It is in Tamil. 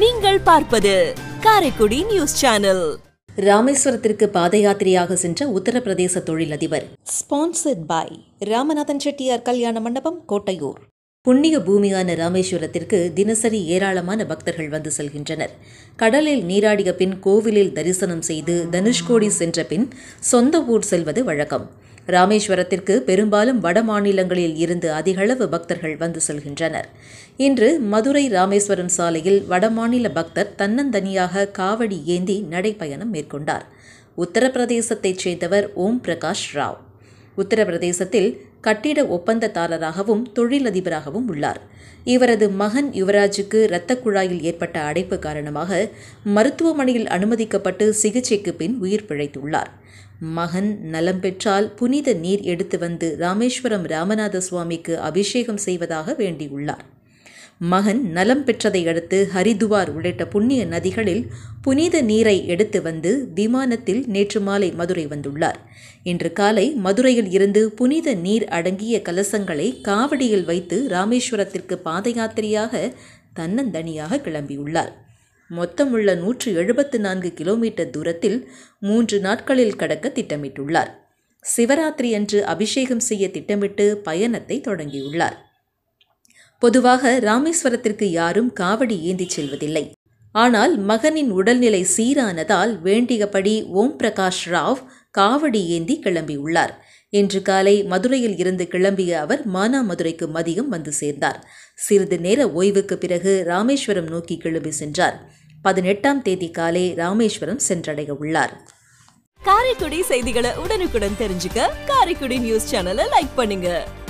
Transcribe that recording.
நீங்கள் பார்ப்பது காரைக்குடி நியூஸ் சேனல் ராமேஸ்வரத்திற்கு பாத யாத்திரையாக சென்ற உத்தரப்பிரதேச தொழிலதிபர் ஸ்பான்சர்ட் பாய் ராமநாதன் செட்டியார் கல்யாண மண்டபம் கோட்டையூர் புண்ணிய பூமியான ராமேஸ்வரத்திற்கு தினசரி ஏராளமான பக்தர்கள் வந்து செல்கின்றனர் கடலில் நீராடிய பின் கோவிலில் தரிசனம் செய்து தனுஷ்கோடி சென்ற பின் சொந்த ஊர் செல்வது வழக்கம் ராமேஸ்வரத்திற்கு பெரும்பாலும் வட மாநிலங்களில் இருந்து அதிகளவு பக்தர்கள் வந்து செல்கின்றனர் இன்று மதுரை ராமேஸ்வரம் சாலையில் வடமாநில பக்தர் தன்னந்தனியாக காவடி ஏந்தி நடைப்பயணம் மேற்கொண்டார் உத்தரப்பிரதேசத்தைச் சேர்ந்தவர் ஓம் பிரகாஷ் ராவ் உத்தரப்பிரதேசத்தில் கட்டிட ஒப்பந்ததாரராகவும் தொழிலதிபராகவும் உள்ளார் இவரது மகன் யுவராஜுக்கு இரத்த குழாயில் ஏற்பட்ட அடைப்பு காரணமாக மருத்துவமனையில் அனுமதிக்கப்பட்டு சிகிச்சைக்கு பின் உயிர் பிழைத்துள்ளார் மகன் நலம் பெற்றால் புனித நீர் எடுத்து வந்து ராமேஸ்வரம் ராமநாத சுவாமிக்கு அபிஷேகம் செய்வதாக வேண்டியுள்ளார் மகன் நலம் பெற்றதை அடுத்து ஹரிதுவார் உள்ளிட்ட புண்ணிய நதிகளில் புனித நீரை எடுத்து வந்து விமானத்தில் நேற்று மாலை மதுரை வந்துள்ளார் இன்று காலை மதுரையில் இருந்து புனித நீர் அடங்கிய கலசங்களை காவடியில் வைத்து ராமேஸ்வரத்திற்கு பாத யாத்திரையாக தன்னந்தனியாக கிளம்பியுள்ளார் மொத்தமுள்ள நூற்று எழுபத்து நான்கு கிலோமீட்டர் தூரத்தில் மூன்று நாட்களில் கடக்க திட்டமிட்டுள்ளார் சிவராத்திரி அன்று அபிஷேகம் செய்ய திட்டமிட்டு பயணத்தை தொடங்கியுள்ளார் பொதுவாக ராமேஸ்வரத்திற்கு யாரும் காவடி ஏந்திச் செல்வதில்லை ஆனால் மகனின் உடல்நிலை சீரானதால் வேண்டியபடி ஓம் பிரகாஷ் ராவ் காவடி ஏந்தி கிளம்பியுள்ளார் இன்று காலை மதுரையில் இருந்து கிளம்பிய அவர் மானாமதுரைக்கு மதியம் வந்து சேர்ந்தார் சிறிது நேர ஓய்வுக்கு பிறகு ராமேஸ்வரம் நோக்கி கிளம்பி சென்றார் பதினெட்டாம் தேதி காலை ராமேஸ்வரம் சென்றடைய உள்ளார் காரைக்குடி செய்திகளை உடனுக்குடன் தெரிஞ்சுக்க காரைக்குடி நியூஸ் சேனலை லைக் பண்ணுங்க